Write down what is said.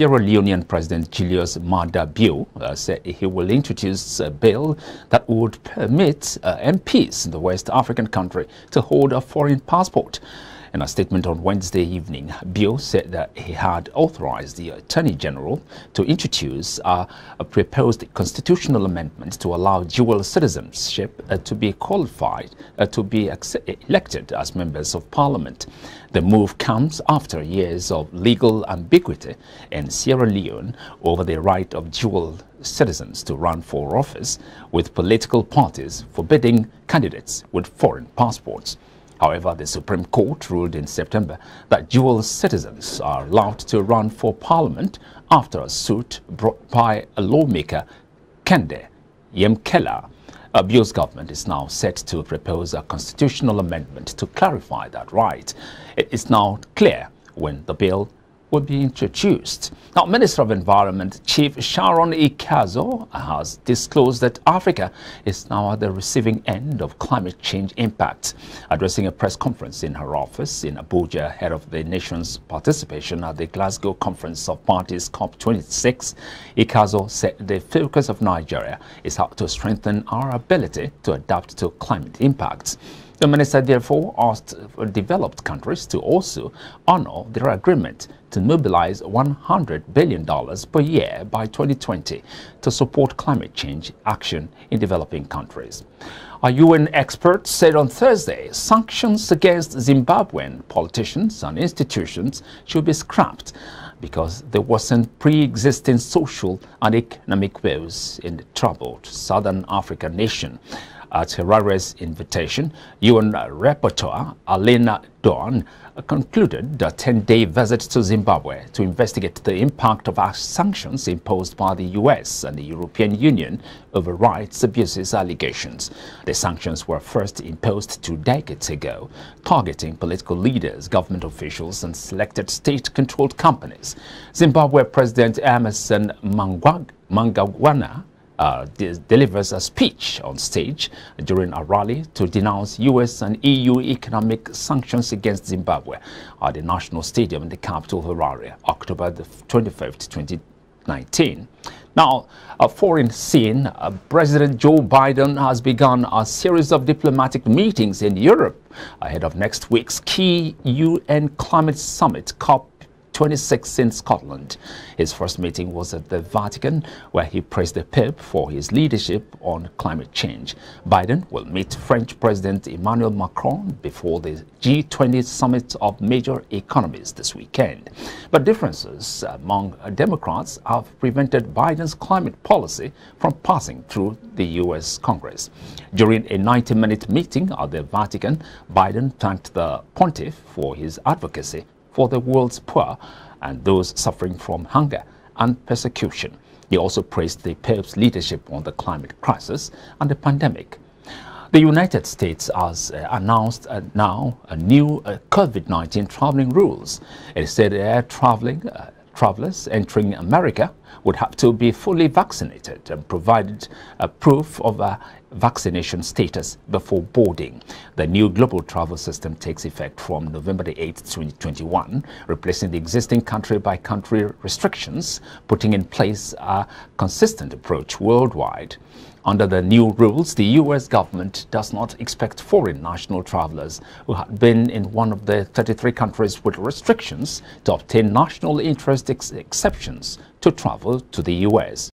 Sierra Leonean President Julius Maada Bio uh, said he will introduce a bill that would permit uh, MPs in the West African country to hold a foreign passport. In a statement on Wednesday evening, Bill said that he had authorized the Attorney General to introduce a, a proposed constitutional amendment to allow dual citizenship uh, to be qualified uh, to be elected as members of parliament. The move comes after years of legal ambiguity in Sierra Leone over the right of dual citizens to run for office, with political parties forbidding candidates with foreign passports. However, the Supreme Court ruled in September that dual citizens are allowed to run for parliament after a suit brought by a lawmaker, Kende Yemkela. Abuse government is now set to propose a constitutional amendment to clarify that right. It is now clear when the bill will be introduced. Now, Minister of Environment Chief Sharon Ikazo has disclosed that Africa is now at the receiving end of climate change impact. Addressing a press conference in her office in Abuja ahead of the nation's participation at the Glasgow Conference of Parties COP26, Ikazo said the focus of Nigeria is how to strengthen our ability to adapt to climate impacts. The minister therefore asked developed countries to also honor their agreement to mobilize $100 billion per year by 2020 to support climate change action in developing countries. A UN expert said on Thursday sanctions against Zimbabwean politicians and institutions should be scrapped because wasn't pre existing social and economic woes in the troubled southern African nation at Herrera's invitation, UN rapporteur Alina Don concluded a 10-day visit to Zimbabwe to investigate the impact of sanctions imposed by the U.S. and the European Union over rights abuses allegations. The sanctions were first imposed two decades ago, targeting political leaders, government officials and selected state-controlled companies. Zimbabwe President Emerson Mangwana uh, delivers a speech on stage during a rally to denounce U.S. and EU economic sanctions against Zimbabwe at the National Stadium in the capital Harare, October 25, 2019. Now, a foreign scene, uh, President Joe Biden has begun a series of diplomatic meetings in Europe ahead of next week's key UN climate summit, COP 26 in Scotland. His first meeting was at the Vatican, where he praised the Pope for his leadership on climate change. Biden will meet French President Emmanuel Macron before the G20 summit of major economies this weekend. But differences among Democrats have prevented Biden's climate policy from passing through the U.S. Congress. During a 90-minute meeting at the Vatican, Biden thanked the pontiff for his advocacy for the world's poor and those suffering from hunger and persecution. He also praised the Pope's leadership on the climate crisis and the pandemic. The United States has uh, announced uh, now a new uh, COVID-19 traveling rules. It said air traveling uh, travelers entering America would have to be fully vaccinated and provided a uh, proof of uh, vaccination status before boarding. The new global travel system takes effect from November 8, 2021, replacing the existing country-by-country -country restrictions, putting in place a consistent approach worldwide. Under the new rules, the U.S. government does not expect foreign national travelers who had been in one of the 33 countries with restrictions to obtain national interest ex exceptions to travel to the U.S.